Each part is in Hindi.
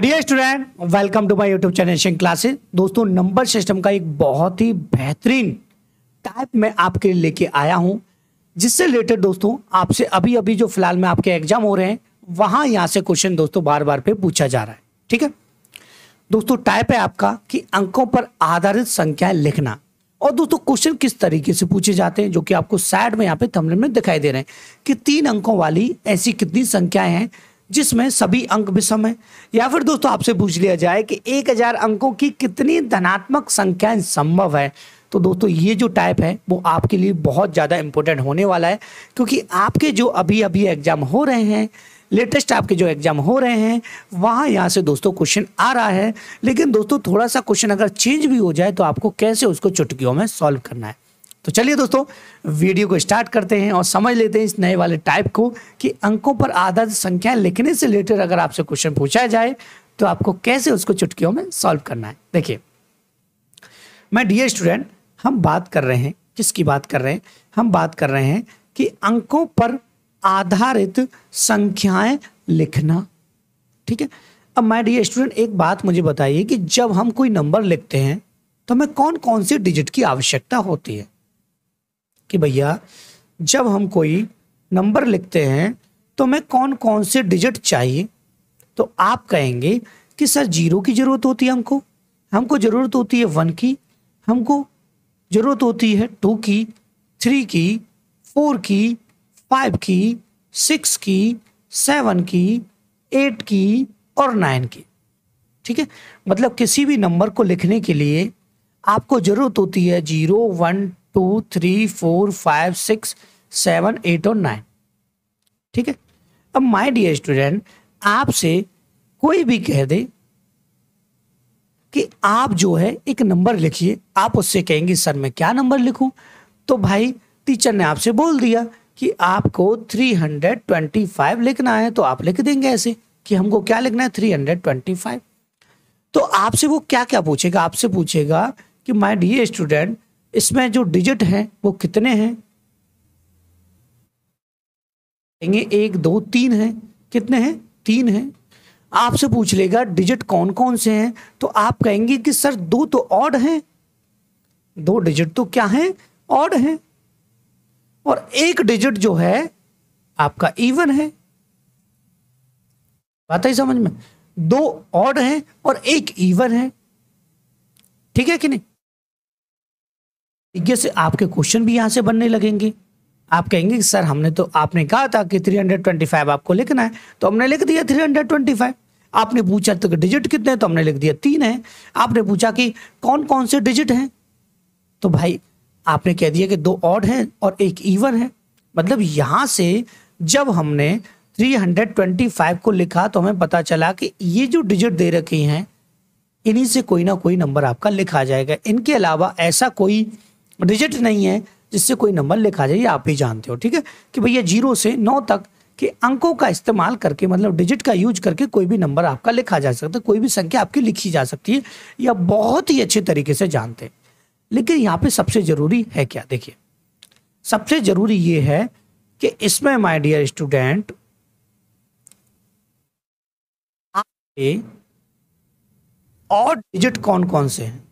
dear student welcome to my YouTube channel शिंग क्लासेस दोस्तों नंबर सिस्टम का एक बहुत ही बेहतरीन टाइप मैं आपके लिए लेके आया हूं जिससे रिलेटेड दोस्तों आपसे अभी अभी जो फिलहाल में आपके एग्जाम हो रहे हैं वहां यहां से क्वेश्चन दोस्तों बार बार पे पूछा जा रहा है ठीक है दोस्तों टाइप है आपका कि अंकों पर आधारित संख्या लिखना और दोस्तों क्वेश्चन किस तरीके से पूछे जाते हैं जो कि आपको साइड में यहाँ पे थमले में दिखाई दे रहे हैं कि तीन अंकों वाली ऐसी कितनी संख्याएं हैं जिसमें सभी अंक विषम है या फिर दोस्तों आपसे पूछ लिया जाए कि एक हजार अंकों की कितनी धनात्मक संख्याएं संभव है तो दोस्तों ये जो टाइप है वो आपके लिए बहुत ज़्यादा इम्पोर्टेंट होने वाला है क्योंकि आपके जो अभी अभी एग्ज़ाम हो रहे हैं लेटेस्ट आपके जो एग्ज़ाम हो रहे हैं वहाँ यहाँ से दोस्तों क्वेश्चन आ रहा है लेकिन दोस्तों थोड़ा सा क्वेश्चन अगर चेंज भी हो जाए तो आपको कैसे उसको चुटकियों में सॉल्व करना है तो चलिए दोस्तों वीडियो को स्टार्ट करते हैं और समझ लेते हैं इस नए वाले टाइप को कि अंकों पर आधारित संख्या लिखने से रिलेटेड अगर आपसे क्वेश्चन पूछा जाए तो आपको कैसे उसको चुटकियों में सॉल्व करना है देखिए मैं डियर स्टूडेंट हम बात कर रहे हैं किसकी बात कर रहे हैं हम बात कर रहे हैं कि अंकों पर आधारित संख्याएं लिखना ठीक है अब मैं डियर स्टूडेंट एक बात मुझे बताइए कि जब हम कोई नंबर लिखते हैं तो हमें कौन कौन से डिजिट की आवश्यकता होती है कि भैया जब हम कोई नंबर लिखते हैं तो हमें कौन कौन से डिजिट चाहिए तो आप कहेंगे कि सर जीरो की ज़रूरत होती है हमको हमको ज़रूरत होती है वन की हमको ज़रूरत होती है टू की थ्री की फोर की फाइव की सिक्स की सेवन की एट की और नाइन की ठीक है मतलब किसी भी नंबर को लिखने के लिए आपको ज़रूरत होती है zero one two three four five six seven eight और नाइन ठीक है अब माय डियर स्टूडेंट आपसे कोई भी कह दे कि आप जो है एक नंबर लिखिए आप उससे कहेंगे सर मैं क्या नंबर लिखूं तो भाई टीचर ने आपसे बोल दिया कि आपको 325 लिखना है तो आप लिख देंगे ऐसे कि हमको क्या लिखना है 325 तो आपसे वो क्या क्या पूछेगा आपसे पूछेगा कि माय डियर स्टूडेंट इसमें जो डिजिट हैं वो कितने हैं कहेंगे एक दो तीन हैं कितने हैं तीन हैं आपसे पूछ लेगा डिजिट कौन कौन से हैं तो आप कहेंगे कि सर दो तो ऑड हैं दो डिजिट तो क्या हैं ऑड हैं और एक डिजिट जो है आपका इवन है बात ही समझ में दो ऑड हैं और एक इवन है ठीक है कि नहीं ये से आपके क्वेश्चन भी यहाँ से बनने लगेंगे आप कहेंगे कि सर हमने तो आपने कहा था कि 325 आपको लिखना है तो हमने लिख दिया 325 आपने पूछा तो कि डिजिट कितने हैं तो हमने लिख दिया तीन है आपने पूछा कि कौन कौन से डिजिट हैं तो भाई आपने कह दिया कि दो ऑड हैं और एक ईवन है मतलब यहाँ से जब हमने 325 को लिखा तो हमें पता चला कि ये जो डिजिट दे रखे हैं इन्हीं से कोई ना कोई नंबर आपका लिखा जाएगा इनके अलावा ऐसा कोई डिजिट नहीं है जिससे कोई नंबर लिखा जाए आप ही जानते हो ठीक है कि भैया जीरो से नौ तक के अंकों का इस्तेमाल करके मतलब डिजिट का यूज करके कोई भी नंबर आपका लिखा जा सकता है कोई भी संख्या आपकी लिखी जा सकती है या बहुत ही अच्छे तरीके से जानते हैं लेकिन यहाँ पे सबसे ज़रूरी है क्या देखिए सबसे ज़रूरी ये है कि इसमें माय डियर स्टूडेंट आपके और डिजिट कौन कौन से हैं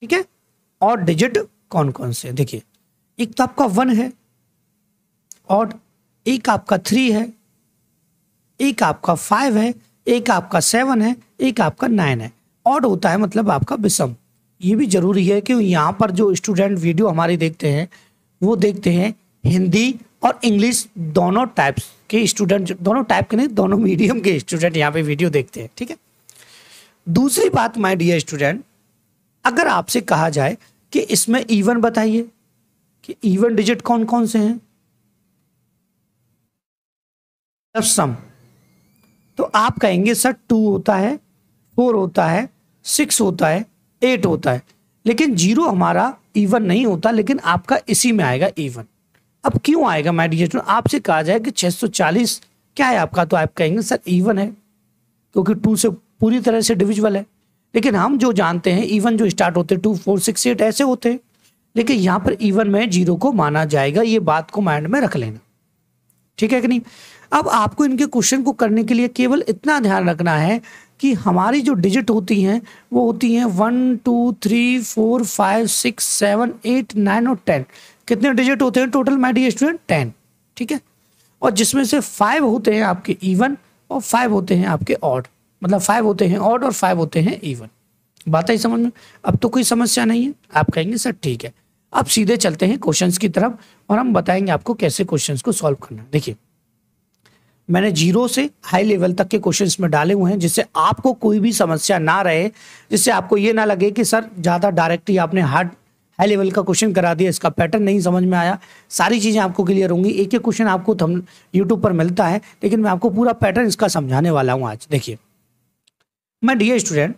ठीक है और डिजिट कौन कौन से देखिए एक तो आपका वन है और एक आपका थ्री है एक आपका फाइव है एक आपका सेवन है एक आपका नाइन है और होता है मतलब आपका विषम ये भी जरूरी है कि यहाँ पर जो स्टूडेंट वीडियो हमारे देखते हैं वो देखते हैं हिंदी और इंग्लिश दोनों टाइप्स के स्टूडेंट दोनों टाइप के नहीं दोनों मीडियम के स्टूडेंट यहाँ पे वीडियो देखते हैं ठीक है दूसरी बात माय डियर स्टूडेंट अगर आपसे कहा जाए कि इसमें इवन बताइए कि इवन डिजिट कौन कौन से हैं तब सम तो आप कहेंगे सर टू होता है फोर होता है सिक्स होता है एट होता है लेकिन जीरो हमारा इवन नहीं होता लेकिन आपका इसी में आएगा इवन अब क्यों आएगा मैं डिजिट आपसे कहा जाए कि 640 क्या है आपका तो आप कहेंगे सर इवन है क्योंकि टू से पूरी तरह से डिविजल है लेकिन हम जो जानते हैं इवन जो स्टार्ट होते हैं टू फोर सिक्स एट ऐसे होते हैं लेकिन यहाँ पर इवन में जीरो को माना जाएगा ये बात को माइंड में रख लेना ठीक है कि नहीं अब आपको इनके क्वेश्चन को करने के लिए केवल इतना ध्यान रखना है कि हमारी जो डिजिट होती हैं वो होती हैं one two three four five six seven eight nine और टेन कितने डिजिट होते हैं total my dear student ten ठीक है और जिसमें से फाइव होते हैं आपके इवन और फाइव होते हैं आपके ऑड मतलब फाइव होते हैं ऑड और फाइव होते हैं इवन बात आई समझ में अब तो कोई समस्या नहीं है आप कहेंगे सर ठीक है अब सीधे चलते हैं क्वेश्चंस की तरफ और हम बताएंगे आपको कैसे क्वेश्चंस को सॉल्व करना है देखिए मैंने जीरो से हाई लेवल तक के क्वेश्चंस में डाले हुए हैं जिससे आपको कोई भी समस्या ना रहे जिससे आपको ये ना लगे कि सर ज़्यादा डायरेक्टली आपने हार्ड हाई लेवल का क्वेश्चन करा दिया इसका पैटर्न नहीं समझ में आया सारी चीज़ें आपको क्लियर होंगी एक एक क्वेश्चन आपको यूट्यूब पर मिलता है लेकिन मैं आपको पूरा पैटर्न इसका समझाने वाला हूँ आज देखिए मैं डी स्टूडेंट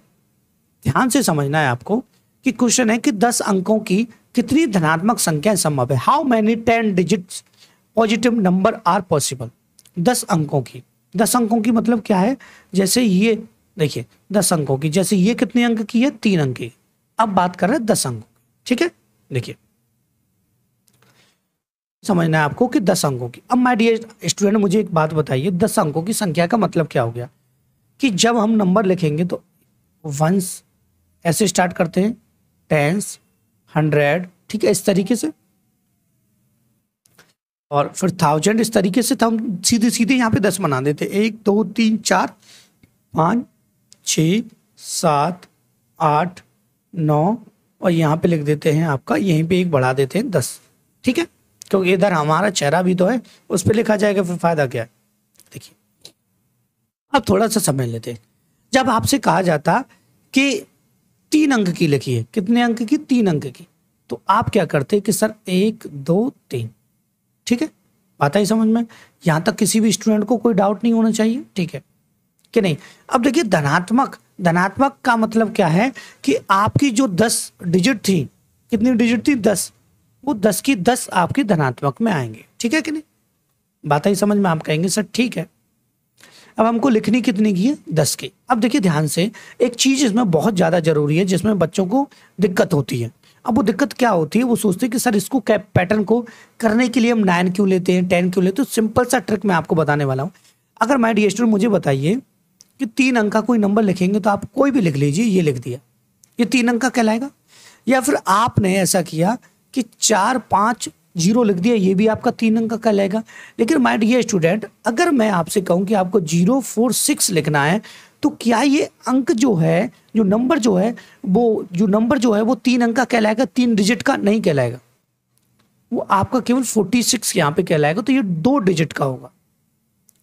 ध्यान से समझना है आपको कि क्वेश्चन है कि दस अंकों की कितनी धनात्मक संख्या संभव है how many ten digit positive number are possible दस अंकों की दस अंकों की मतलब क्या है जैसे ये देखिए दस अंकों की जैसे ये कितने अंक की है तीन अंक की अब बात कर रहे हैं दस अंकों की ठीक है देखिए समझना है आपको कि दस अंकों की अब माय डी स्टूडेंट मुझे एक बात बताइए दस अंकों की संख्या का मतलब क्या हो गया कि जब हम नंबर लिखेंगे तो वंस ऐसे स्टार्ट करते हैं टेंस हंड्रेड ठीक है इस तरीके से और फिर थाउजेंड इस तरीके से तो हम सीधे सीधे यहाँ पे दस बना देते एक दो तीन चार पाँच छ सात आठ नौ और यहाँ पे लिख देते हैं आपका यहीं पे एक बढ़ा देते हैं दस ठीक है क्योंकि इधर हमारा चेहरा भी तो है उस पर लिखा जाएगा फिर फ़ायदा क्या है देखिए अब थोड़ा सा समझ लेते हैं जब आपसे कहा जाता कि तीन अंक की लिखिए कितने अंक की तीन अंक की तो आप क्या करते कि सर एक दो तीन ठीक है बात ही समझ में यहाँ तक किसी भी स्टूडेंट को कोई डाउट नहीं होना चाहिए ठीक है कि नहीं अब देखिए धनात्मक धनात्मक का मतलब क्या है कि आपकी जो दस डिजिट थी कितनी डिजिट थी दस वो दस की दस आपकी धनात्मक में आएंगे ठीक है कि नहीं बात ही समझ में आप कहेंगे सर ठीक है अब हमको लिखनी कितनी की है दस की अब देखिए ध्यान से एक चीज़ इसमें बहुत ज़्यादा ज़रूरी है जिसमें बच्चों को दिक्कत होती है अब वो दिक्कत क्या होती है वो सोचते हैं कि सर इसको कैप पैटर्न को करने के लिए हम नाइन क्यों लेते हैं टेन क्यों लेते हैं सिंपल तो सा ट्रिक मैं आपको बताने वाला हूँ अगर माई डी स्टूडेंट मुझे बताइए कि तीन अंक का कोई नंबर लिखेंगे तो आप कोई भी लिख लीजिए ये लिख दिया ये तीन अंक का कहलाएगा या फिर आपने ऐसा किया कि चार पाँच जीरो लिख दिया ये भी आपका तीन अंक का कहलाएगा लेकिन माय डियर स्टूडेंट अगर मैं आपसे कहूँ कि आपको जीरो फोर सिक्स लिखना है तो क्या ये अंक जो है जो नंबर जो है वो जो नंबर जो है वो तीन अंक का कहलाएगा तीन डिजिट का नहीं कहलाएगा वो आपका केवल फोर्टी सिक्स यहाँ पे कहलाएगा तो ये दो डिजिट का होगा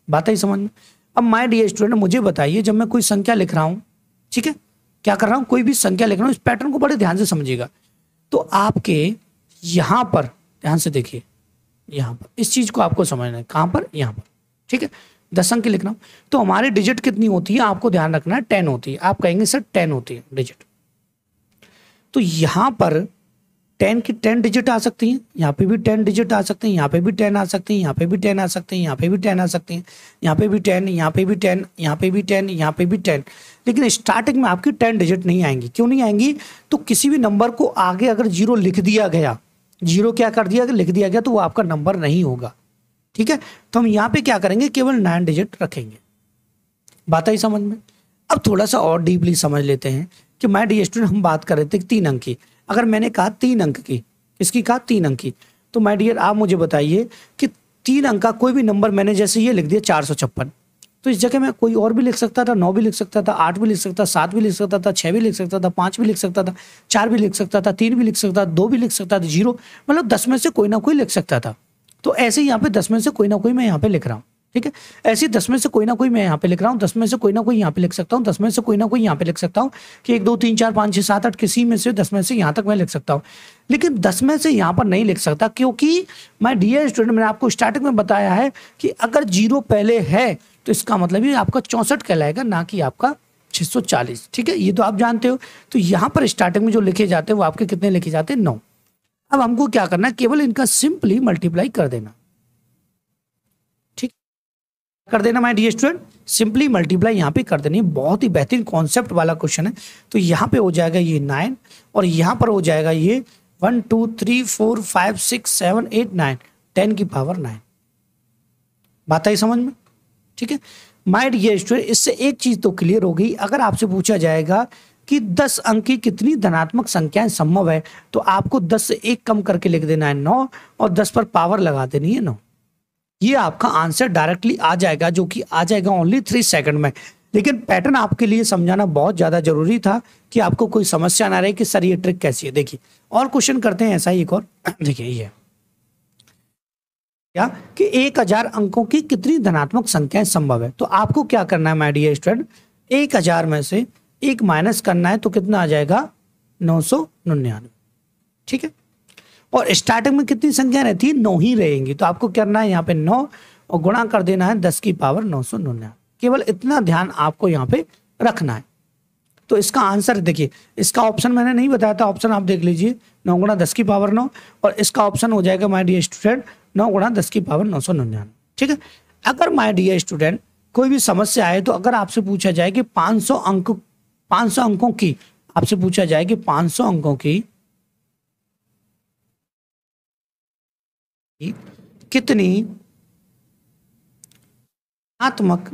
बात ही समझ में अब माय डियर स्टूडेंट मुझे बताइए जब मैं कोई संख्या लिख रहा हूँ ठीक है क्या कर रहा हूँ कोई भी संख्या लिख रहा हूँ इस पैटर्न को बड़े ध्यान से समझिएगा तो आपके यहाँ पर ध्यान से देखिए यहाँ पर इस चीज़ को आपको समझना है कहाँ पर यहाँ पर ठीक है दस अंक लिखना तो हमारी डिजिट कितनी होती है आपको ध्यान रखना है टेन होती है आप कहेंगे सर टेन होती है डिजिट तो यहाँ पर टेन की टेन डिजिट आ सकती हैं यहाँ पे भी टेन डिजिट आ सकते हैं यहाँ पे भी टेन आ सकते हैं यहाँ पे भी टेन आ सकते हैं यहाँ पे भी टेन आ सकते हैं यहाँ पे भी टेन यहाँ पे भी टेन यहाँ पे भी टेन यहाँ पे भी टेन लेकिन स्टार्टिंग में आपकी टेन डिजिट नहीं आएंगी क्यों नहीं आएंगी तो किसी भी नंबर को आगे अगर जीरो लिख दिया गया जीरो क्या कर दिया लिख दिया गया तो वो आपका नंबर नहीं होगा ठीक है तो हम यहाँ पे क्या करेंगे केवल नाइन डिजिट रखेंगे बात आई समझ में अब थोड़ा सा और डीपली समझ लेते हैं कि मैं डी स्टूडेंट हम बात कर रहे थे तीन अंक की अगर मैंने कहा तीन अंक की इसकी कहा तीन अंक की तो माई डियर आप मुझे बताइए कि तीन अंक का कोई भी नंबर मैंने जैसे ये लिख दिया चार सौ छप्पन तो इस जगह में कोई और भी लिख सकता था नौ भी लिख सकता था आठ भी लिख सकता था सात भी लिख सकता था छः भी लिख सकता था पाँच भी लिख सकता था चार भी लिख सकता था तीन भी लिख सकता था दो भी लिख सकता था जीरो मतलब दस में से कोई ना कोई लिख सकता था तो ऐसे यहाँ पे दस में से कोई ना कोई मैं यहाँ पे लिख रहा हूँ ठीक है ऐसे दस में से कोई ना कोई मैं यहाँ पे लिख रहा हूँ दस में से कोई ना कोई यहाँ पे लिख सकता हूँ दस में से कोई ना कोई यहाँ पे लिख सकता हूँ कि एक दो तीन चार पाँच छः सात आठ किसी में से दस में से यहाँ तक मैं लिख सकता हूँ लेकिन दस में से यहाँ पर नहीं लिख सकता क्योंकि मैं डी स्टूडेंट मैंने आपको स्टार्टिंग में बताया है कि अगर जीरो पहले है तो इसका मतलब ये आपका चौंसठ कहलाएगा ना कि आपका 640 ठीक है ये तो आप जानते हो तो यहाँ पर स्टार्टिंग में जो लिखे जाते हैं वो आपके कितने लिखे जाते हैं नौ अब हमको क्या करना है केवल इनका सिंपली मल्टीप्लाई कर देना ठीक कर देना my dear student simply multiply यहाँ पे कर देनी बहुत ही बेहतरीन कॉन्सेप्ट वाला क्वेश्चन है तो यहाँ पे हो जाएगा ये नाइन और यहाँ पर हो जाएगा ये one two three four five six seven eight nine ten की पावर नाइन बात आई समझ में ठीक है माइंड ये स्टूडेंट इससे एक चीज तो क्लियर हो गई अगर आपसे पूछा जाएगा कि 10 अंक की कितनी धनात्मक संख्याएं संभव है तो आपको 10 से एक कम करके लिख देना है 9 और 10 पर पावर लगा देनी है 9 ये आपका आंसर डायरेक्टली आ जाएगा जो कि आ जाएगा ओनली थ्री सेकंड में लेकिन पैटर्न आपके लिए समझाना बहुत ज़्यादा जरूरी था कि आपको कोई समस्या ना रहे कि सर ये ट्रिक कैसी है देखिए और क्वेश्चन करते हैं ऐसा ही एक और देखिए ये क्या कि एक हजार अंकों की कितनी धनात्मक संख्याएं संभव है तो आपको क्या करना है माइडियर स्टूडेंट एक हजार में से एक माइनस करना है तो कितना आ जाएगा नौ सौ निन्यानवे ठीक है और स्टार्टिंग में कितनी संख्या रहती है नौ ही रहेंगी तो आपको करना है यहाँ पे नौ और गुणा कर देना है दस की पावर नौ सौ केवल इतना ध्यान आपको यहाँ पे रखना है तो इसका आंसर देखिए इसका ऑप्शन मैंने नहीं बताया था ऑप्शन आप देख लीजिए नौ गुणा दस की पावर नौ और इसका ऑप्शन हो जाएगा माई डी स्टूडेंट नौ गुणा दस की पावर नौ सौ निन्यानवे ठीक है अगर माई डी स्टूडेंट कोई भी समस्या आए तो अगर आपसे पूछा जाए कि पाँच अंक पाँच अंकों की आपसे पूछा जाए कि पाँच अंकों की कितनी आत्मक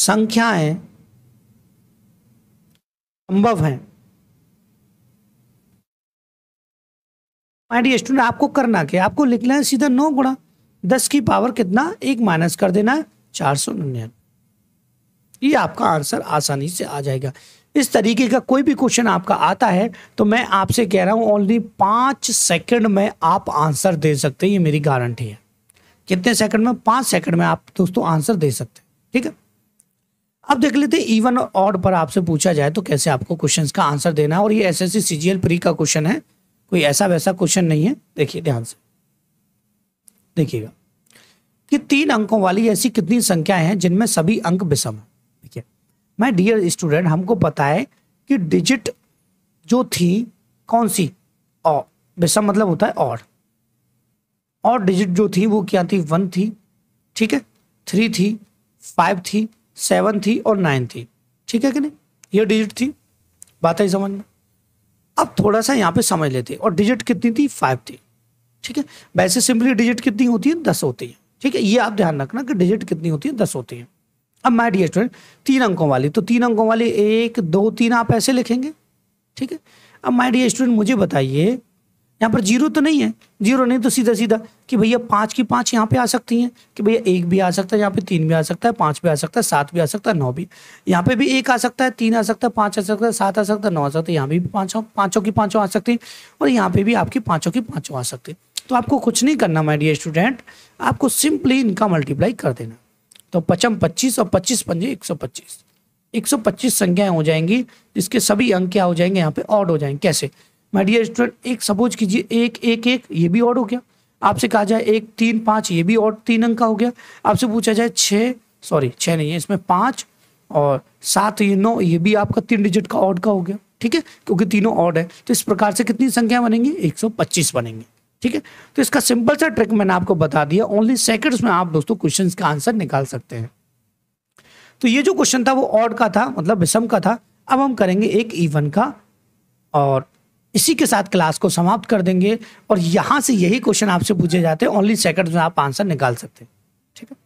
संख्याएं संभव है माय स्टूडेंट आपको करना क्या आपको लिखना है सीधा नौ गुणा दस की पावर कितना एक माइनस कर देना है चार सौ निन्यानवे ये आपका आंसर आसानी से आ जाएगा इस तरीके का कोई भी क्वेश्चन आपका आता है तो मैं आपसे कह रहा हूं ओनली पांच सेकंड में आप आंसर दे सकते हैं ये मेरी गारंटी है कितने सेकंड में पांच सेकंड में आप दोस्तों आंसर दे सकते हैं ठीक है अब देख लेते हैं इवन और ऑड पर आपसे पूछा जाए तो कैसे आपको क्वेश्चन का आंसर देना है और ये एस एस सी प्री का क्वेश्चन है कोई ऐसा वैसा क्वेश्चन नहीं है देखिए ध्यान से देखिएगा कि तीन अंकों वाली ऐसी कितनी संख्याएं हैं जिनमें सभी अंक विषम है देखिए मैं डियर स्टूडेंट हमको पता है कि डिजिट जो थी कौन सी और विषम मतलब होता है और और डिजिट जो थी वो क्या थी वन थी ठीक है थ्री थी फाइव थी सेवन थी और नाइन थी ठीक है कि नहीं ये डिजिट थी बात आई समझ में अब थोड़ा सा यहाँ पे समझ लेते और डिजिट कितनी थी फाइव थी ठीक है वैसे सिंपली डिजिट कितनी होती है दस होती है ठीक है ये आप ध्यान रखना कि डिजिट कितनी होती है दस होती है अब माई डी स्टूडेंट तीन अंकों वाली तो तीन अंकों वाली एक दो तीन आप ऐसे लिखेंगे ठीक है अब माई डी स्टूडेंट मुझे बताइए यहाँ पर जीरो तो नहीं है जीरो नहीं तो सीधा सीधा कि भैया पाँच की पाँच यहाँ पे आ सकती हैं कि भैया एक भी आ सकता है यहाँ पे तीन भी आ सकता है पाँच भी आ सकता है सात भी आ सकता है नौ भी यहाँ पे भी एक आ सकता है तीन आ सकता है पाँच आ सकता है सात आ सकता है नौ आ सकता है यहाँ भी पाँचों पाँचों की पाँचों आ सकती हैं और यहाँ पे भी आपकी पाँचों की पाँचों आ सकती है तो आपको कुछ नहीं करना माई डियर स्टूडेंट आपको सिंपली इनका मल्टीप्लाई कर देना तो पचम पच्चीस और पच्चीस पंजे एक सौ पच्चीस एक सौ पच्चीस संख्याएं हो जाएंगी जिसके सभी अंक क्या हो जाएंगे यहाँ पे ऑड हो जाएंगे कैसे माय डियर स्टूडेंट एक सपोज कीजिए एक एक एक ये भी ऑड हो गया आपसे कहा जाए एक तीन पाँच ये भी ऑड तीन अंक का हो गया आपसे पूछा जाए छः सॉरी छः नहीं है इसमें पाँच और सात ये नौ ये भी आपका तीन डिजिट का ऑड का हो गया ठीक है क्योंकि तीनों ऑड है तो इस प्रकार से कितनी संख्या बनेंगी पच्चीस बनेंगे ठीक है तो इसका सिंपल सा ट्रिक मैंने आपको बता दिया ओनली सेकंड्स में आप दोस्तों क्वेश्चन का आंसर निकाल सकते हैं तो ये जो क्वेश्चन था वो ऑड का था मतलब विषम का था अब हम करेंगे एक इवन का और इसी के साथ क्लास को समाप्त कर देंगे और यहां से यही क्वेश्चन आपसे पूछे जाते हैं ओनली सेकंड में आप आंसर निकाल सकते हैं ठीक है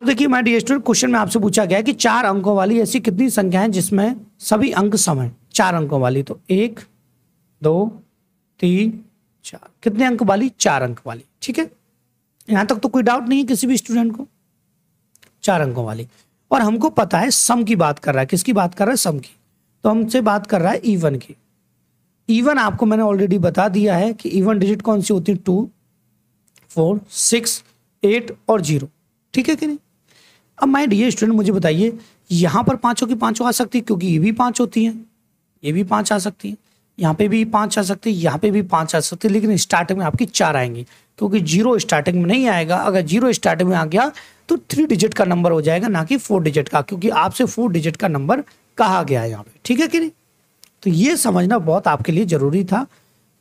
तो देखिए मैं स्टूडेंट क्वेश्चन में आपसे पूछा गया कि चार अंकों वाली ऐसी कितनी संख्या है जिसमें सभी अंक सम है चार अंकों वाली तो एक दो तीन चार कितने अंक वाली चार अंक वाली ठीक है यहां तक तो कोई डाउट नहीं है किसी भी स्टूडेंट को चार अंकों वाली और हमको पता है सम की बात कर रहा है किसकी बात कर रहा है सम की तो हमसे बात कर रहा है ईवन e की ईवन e आपको मैंने ऑलरेडी बता दिया है कि ईवन e डिजिट कौन सी होती है टू फोर सिक्स एट और जीरो ठीक है कि नहीं अब माय डियर स्टूडेंट मुझे बताइए यहां पर पांचों की पांचों आ सकती है क्योंकि ये भी पांच होती हैं ये भी पांच आ सकती हैं यहाँ पे भी पाँच आ सकते हैं यहाँ पे भी पाँच आ सकते हैं लेकिन स्टार्टिंग में आपकी चार आएंगे क्योंकि जीरो स्टार्टिंग में नहीं आएगा अगर जीरो स्टार्टिंग में आ गया तो थ्री डिजिट का नंबर हो जाएगा ना कि फोर डिजिट का क्योंकि आपसे फोर डिजिट का नंबर कहा गया है यहाँ पे ठीक है कि नहीं तो ये समझना बहुत आपके लिए ज़रूरी था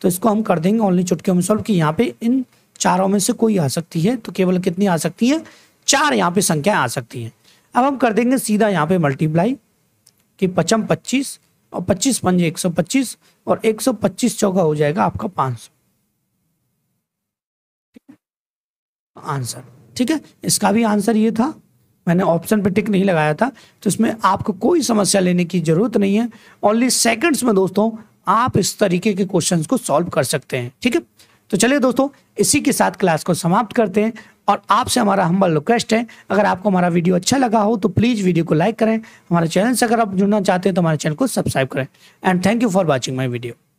तो इसको हम कर देंगे ऑनली चुटकियों में सॉल्व कि यहाँ पे इन चारों में से कोई आ सकती है तो केवल कितनी आ सकती है चार यहाँ पे संख्याएं आ सकती हैं अब हम कर देंगे सीधा यहाँ पे मल्टीप्लाई कि पचम पच्चीस और पच्चीस पंजे एक सौ पच्चीस और एक सौ पच्चीस चौका हो जाएगा आपका पांच सौ आंसर ठीक है इसका भी आंसर ये था मैंने ऑप्शन पे टिक नहीं लगाया था तो इसमें आपको कोई समस्या लेने की ज़रूरत नहीं है ओनली सेकंड्स में दोस्तों आप इस तरीके के क्वेश्चंस को सॉल्व कर सकते हैं ठीक है तो चलिए दोस्तों इसी के साथ क्लास को समाप्त करते हैं और आपसे हमारा हम्बल रिक्वेस्ट है अगर आपको हमारा वीडियो अच्छा लगा हो तो प्लीज़ वीडियो को लाइक करें हमारे चैनल से अगर आप जुड़ना चाहते हैं तो हमारे चैनल को सब्सक्राइब करें and thank you for watching my video